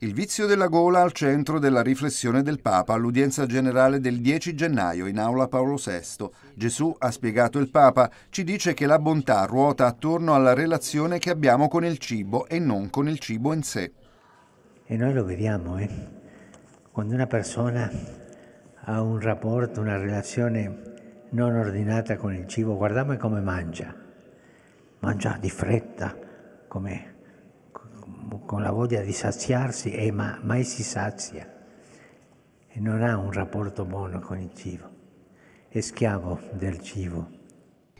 Il vizio della gola al centro della riflessione del Papa all'udienza generale del 10 gennaio in aula Paolo VI. Gesù, ha spiegato il Papa, ci dice che la bontà ruota attorno alla relazione che abbiamo con il cibo e non con il cibo in sé. E noi lo vediamo, eh? quando una persona ha un rapporto, una relazione non ordinata con il cibo, guardiamo come mangia, mangia di fretta, come con la voglia di saziarsi e eh, ma, mai si sazia e non ha un rapporto buono con il cibo, è schiavo del cibo.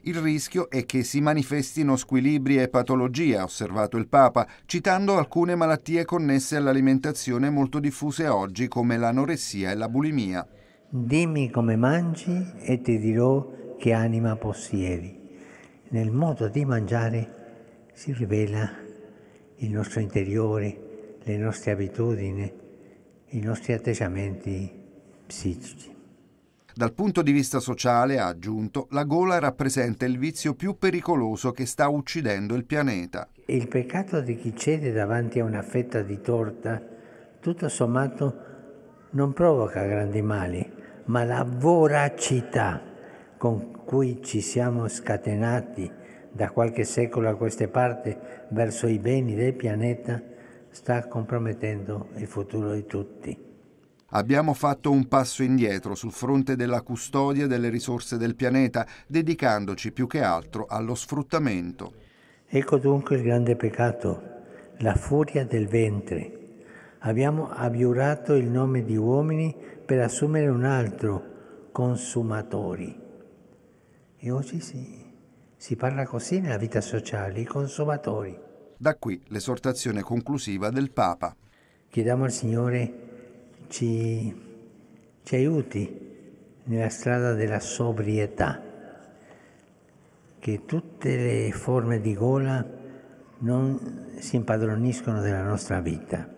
Il rischio è che si manifestino squilibri e patologie, ha osservato il Papa, citando alcune malattie connesse all'alimentazione molto diffuse oggi come l'anoressia e la bulimia. Dimmi come mangi e ti dirò che anima possiedi. Nel modo di mangiare si rivela il nostro interiore, le nostre abitudini, i nostri atteggiamenti psichici. Dal punto di vista sociale, ha aggiunto, la gola rappresenta il vizio più pericoloso che sta uccidendo il pianeta. Il peccato di chi cede davanti a una fetta di torta, tutto sommato, non provoca grandi mali, ma la voracità con cui ci siamo scatenati da qualche secolo a queste parti verso i beni del pianeta sta compromettendo il futuro di tutti. Abbiamo fatto un passo indietro sul fronte della custodia delle risorse del pianeta, dedicandoci più che altro allo sfruttamento. Ecco dunque il grande peccato, la furia del ventre. Abbiamo abiurato il nome di uomini per assumere un altro, consumatori. E oggi sì, si parla così nella vita sociale, i consumatori. Da qui l'esortazione conclusiva del Papa. Chiediamo al Signore ci, ci aiuti nella strada della sobrietà, che tutte le forme di gola non si impadroniscono della nostra vita.